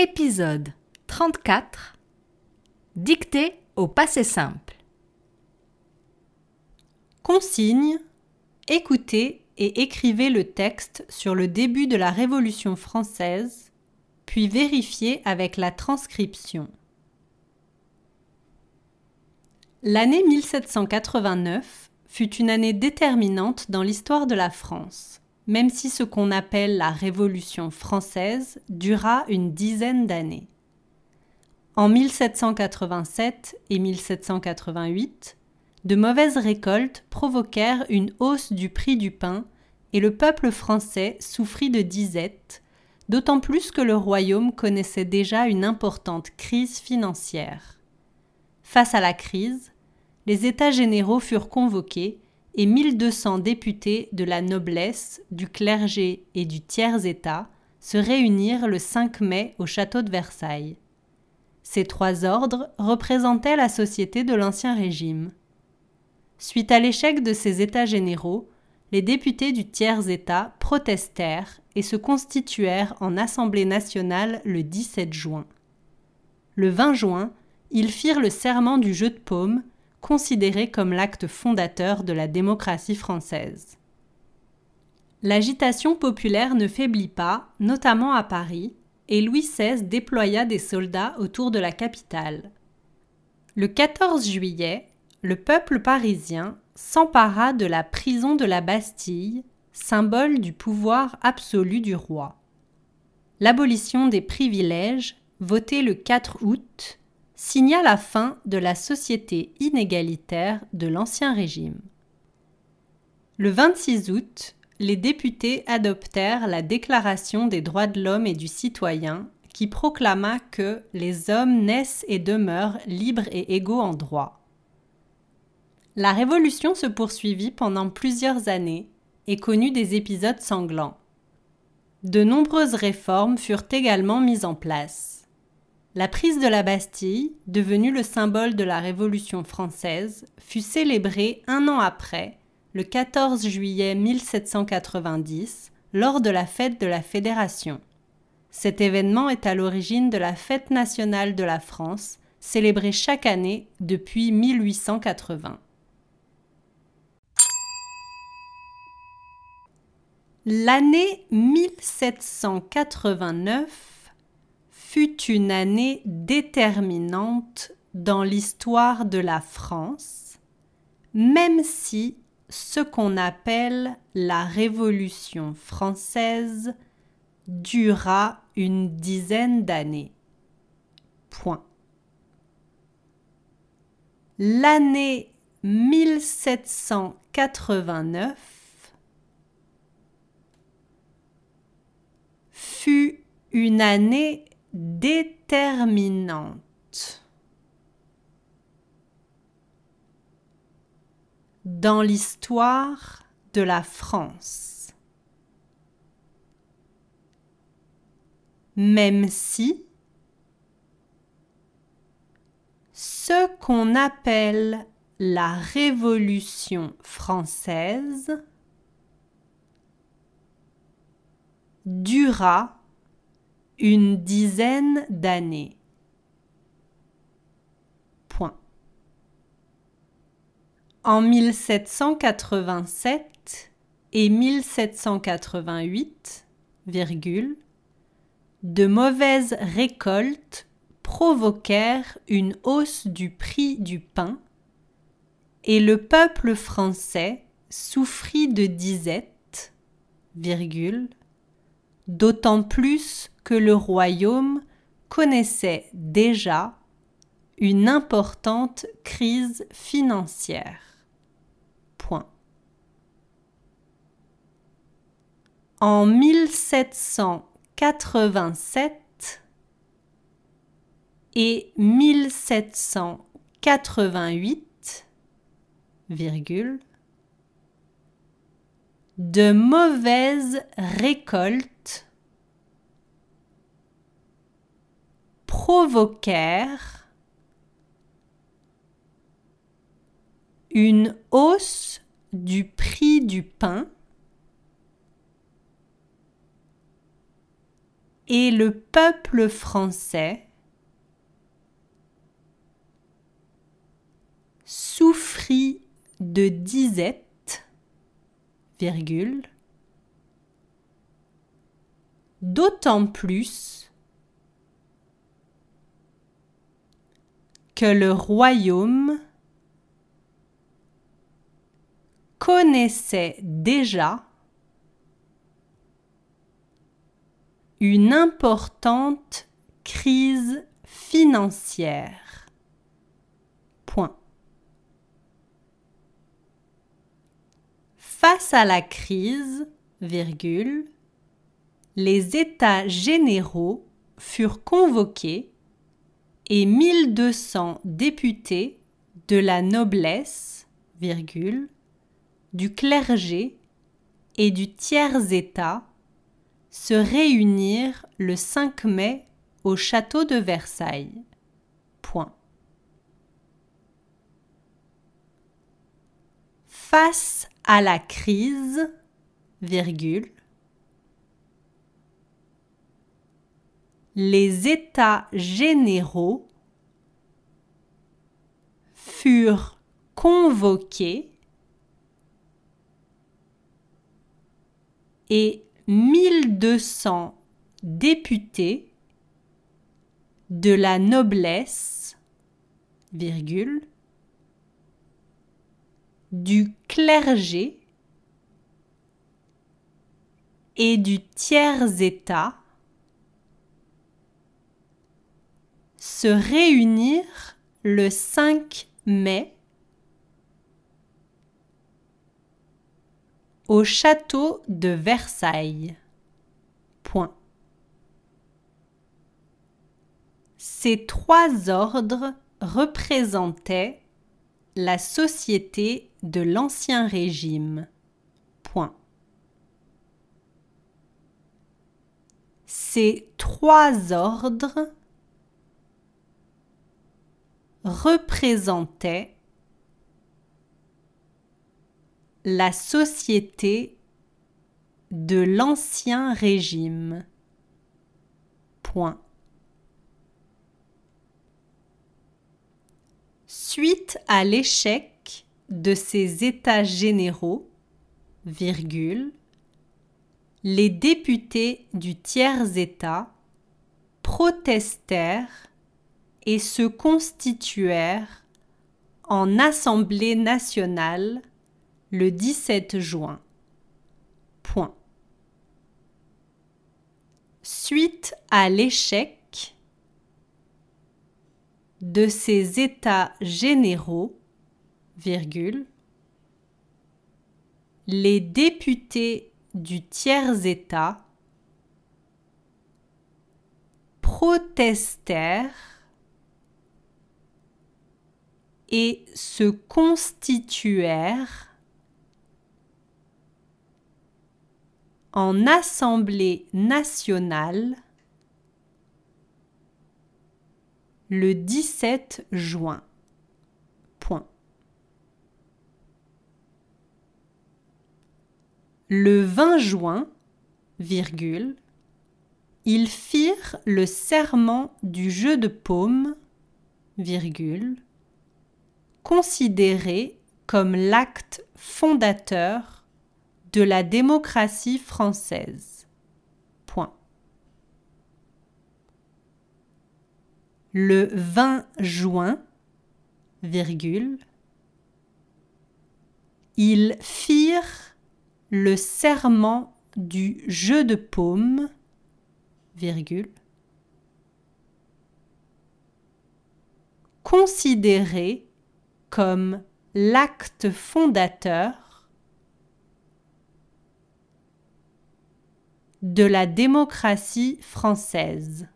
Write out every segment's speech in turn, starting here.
Épisode 34 Dictée au passé simple. Consigne Écoutez et écrivez le texte sur le début de la Révolution française, puis vérifiez avec la transcription. L'année 1789 fut une année déterminante dans l'histoire de la France même si ce qu'on appelle la Révolution française dura une dizaine d'années. En 1787 et 1788, de mauvaises récoltes provoquèrent une hausse du prix du pain et le peuple français souffrit de disette, d'autant plus que le royaume connaissait déjà une importante crise financière. Face à la crise, les États généraux furent convoqués et 1200 députés de la noblesse, du clergé et du tiers-État se réunirent le 5 mai au château de Versailles. Ces trois ordres représentaient la société de l'Ancien Régime. Suite à l'échec de ces États généraux, les députés du tiers-État protestèrent et se constituèrent en Assemblée nationale le 17 juin. Le 20 juin, ils firent le serment du jeu de paume considéré comme l'acte fondateur de la démocratie française. L'agitation populaire ne faiblit pas, notamment à Paris, et Louis XVI déploya des soldats autour de la capitale. Le 14 juillet, le peuple parisien s'empara de la prison de la Bastille, symbole du pouvoir absolu du roi. L'abolition des privilèges, votée le 4 août, signa la fin de la société inégalitaire de l'Ancien Régime. Le 26 août, les députés adoptèrent la Déclaration des droits de l'homme et du citoyen qui proclama que les hommes naissent et demeurent libres et égaux en droit. La révolution se poursuivit pendant plusieurs années et connut des épisodes sanglants. De nombreuses réformes furent également mises en place. La prise de la Bastille, devenue le symbole de la Révolution française, fut célébrée un an après, le 14 juillet 1790, lors de la fête de la Fédération. Cet événement est à l'origine de la fête nationale de la France, célébrée chaque année depuis 1880. L'année 1789 fut une année déterminante dans l'histoire de la France, même si ce qu'on appelle la Révolution française dura une dizaine d'années. Point. L'année 1789 fut une année déterminante. Dans l'histoire de la France. Même si ce qu'on appelle la Révolution française dura une dizaine d'années. Point. En 1787 et 1788, de mauvaises récoltes provoquèrent une hausse du prix du pain et le peuple français souffrit de disette, d'autant plus que le royaume connaissait déjà une importante crise financière. Point. En 1787 et 1788, virgule, de mauvaises récoltes provoquèrent une hausse du prix du pain et le peuple français souffrit de disette, d'autant plus que le royaume connaissait déjà une importante crise financière. Face à la crise, les États généraux furent convoqués et 1200 députés de la noblesse, virgule, du clergé et du tiers-État se réunirent le 5 mai au château de Versailles. Point. Face à la crise, virgule, les États généraux furent convoqués et 1200 députés de la noblesse, du clergé et du tiers-état se réunir le 5 mai au château de Versailles. Ces trois ordres représentaient la société de l'Ancien Régime. Ces trois ordres représentait la société de l'Ancien Régime. Point. Suite à l'échec de ces États généraux, les députés du tiers-État protestèrent et se constituèrent en Assemblée nationale le 17 juin. Suite à l'échec de ces États généraux, les députés du tiers-État protestèrent et se constituèrent en Assemblée nationale le 17 juin. Le 20 juin, ils firent le serment du jeu de paume, virgule, considéré comme l'acte fondateur de la démocratie française. Point. Le 20 juin, virgule, ils firent le serment du jeu de paume, virgule, considéré comme l'acte fondateur de la démocratie française.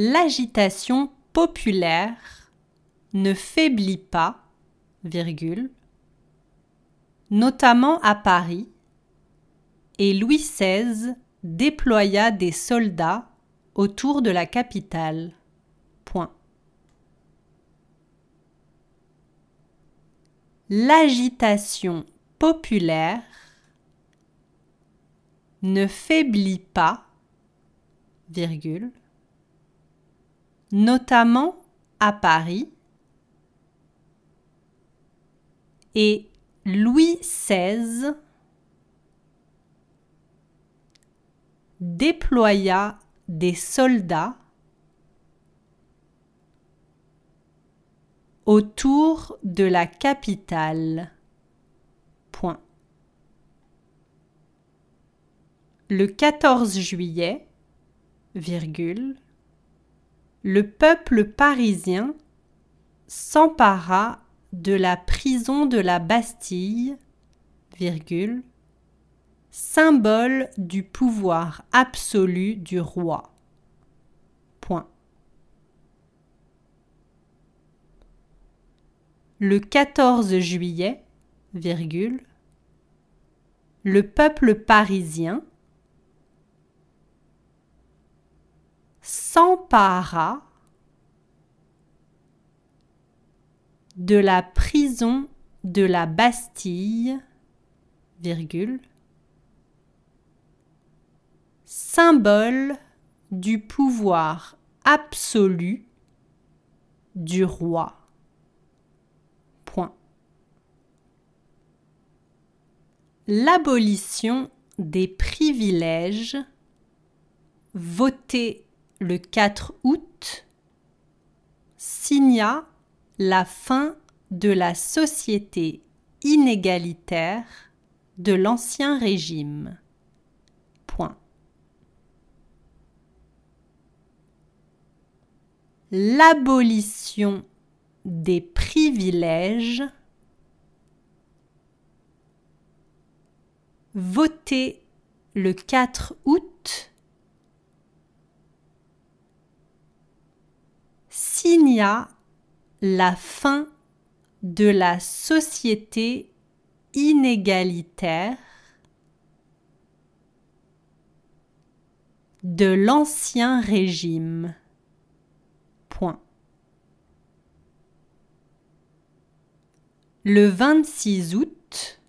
L'agitation populaire ne faiblit pas, notamment à Paris, et Louis XVI déploya des soldats autour de la capitale. L'agitation populaire ne faiblit pas, virgule, notamment à Paris, et Louis XVI déploya des soldats autour de la capitale. Point. Le 14 juillet, le peuple parisien s'empara de la prison de la Bastille, symbole du pouvoir absolu du roi. Le 14 juillet, virgule, le peuple parisien s'empara de la prison de la Bastille, virgule, symbole du pouvoir absolu du roi. L'abolition des privilèges votée le 4 août signa la fin de la société inégalitaire de l'Ancien Régime. l'abolition des privilèges, voté le 4 août, signa la fin de la société inégalitaire de l'ancien régime. Le 26 août,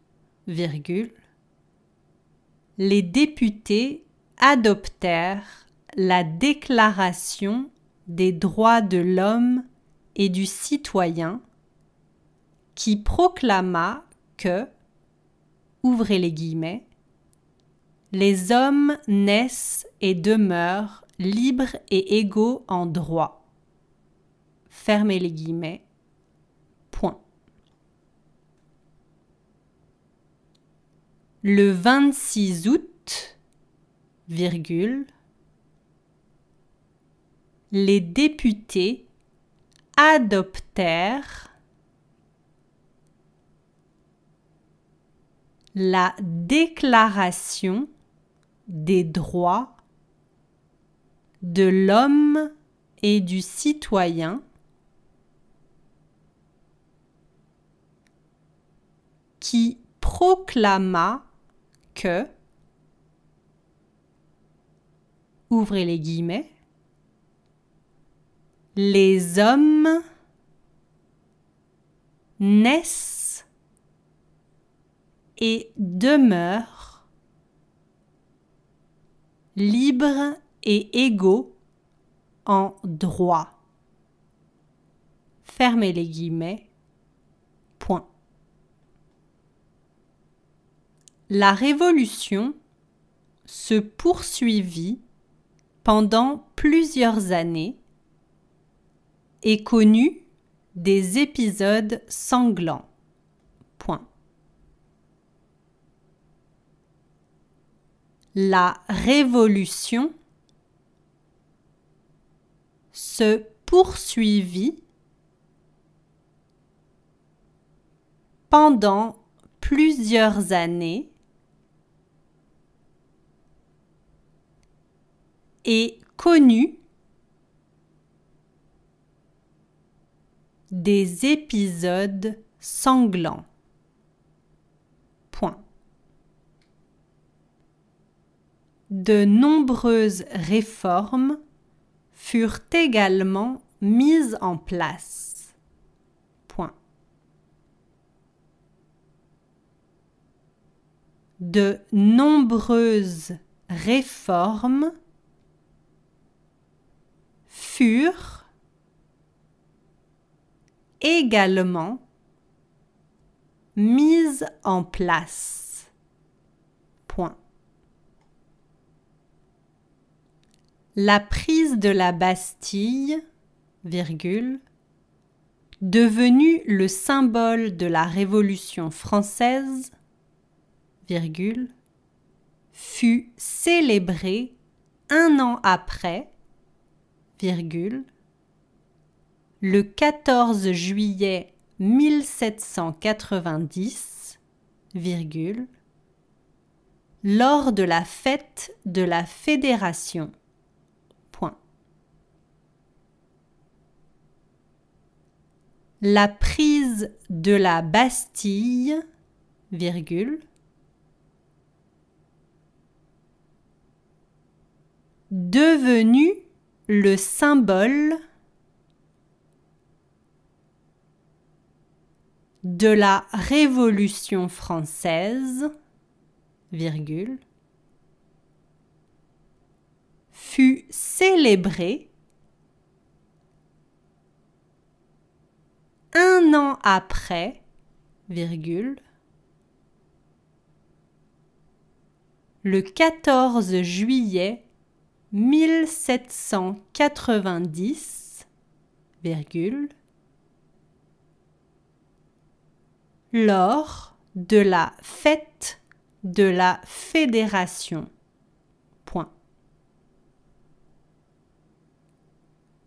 les députés adoptèrent la Déclaration des droits de l'homme et du citoyen qui proclama que, ouvrez les guillemets, les hommes naissent et demeurent libres et égaux en droit fermez les guillemets, point. Le 26 août, virgule, les députés adoptèrent la déclaration des droits de l'homme et du citoyen qui proclama que, ouvrez les guillemets, les hommes naissent et demeurent libres et égaux en droit. Fermez les guillemets La révolution se poursuivit pendant plusieurs années et connut des épisodes sanglants. La révolution se poursuivit pendant plusieurs années et connu des épisodes sanglants. De nombreuses réformes furent également mises en place. De nombreuses réformes également mises en place. La prise de la Bastille, virgule, le symbole de la Révolution française, virgule, fut célébrée un an après le 14 juillet 1790, virgule, lors de la fête de la Fédération. Point. La prise de la Bastille, virgule, devenue le symbole de la Révolution française, fut célébré un an après, le 14 juillet 1790, lors de la fête de la fédération.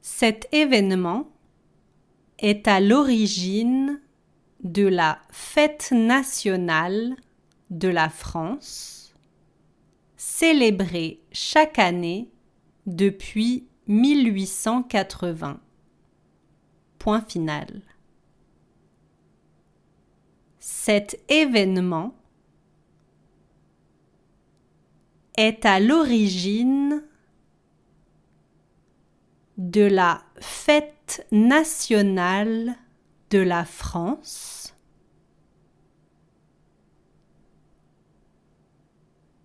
Cet événement est à l'origine de la fête nationale de la France, célébrée chaque année depuis 1880. Point final. Cet événement est à l'origine de la fête nationale de la France,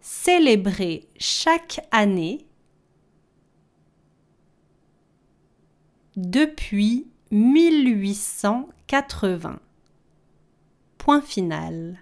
célébrée chaque année depuis 1880. Point final.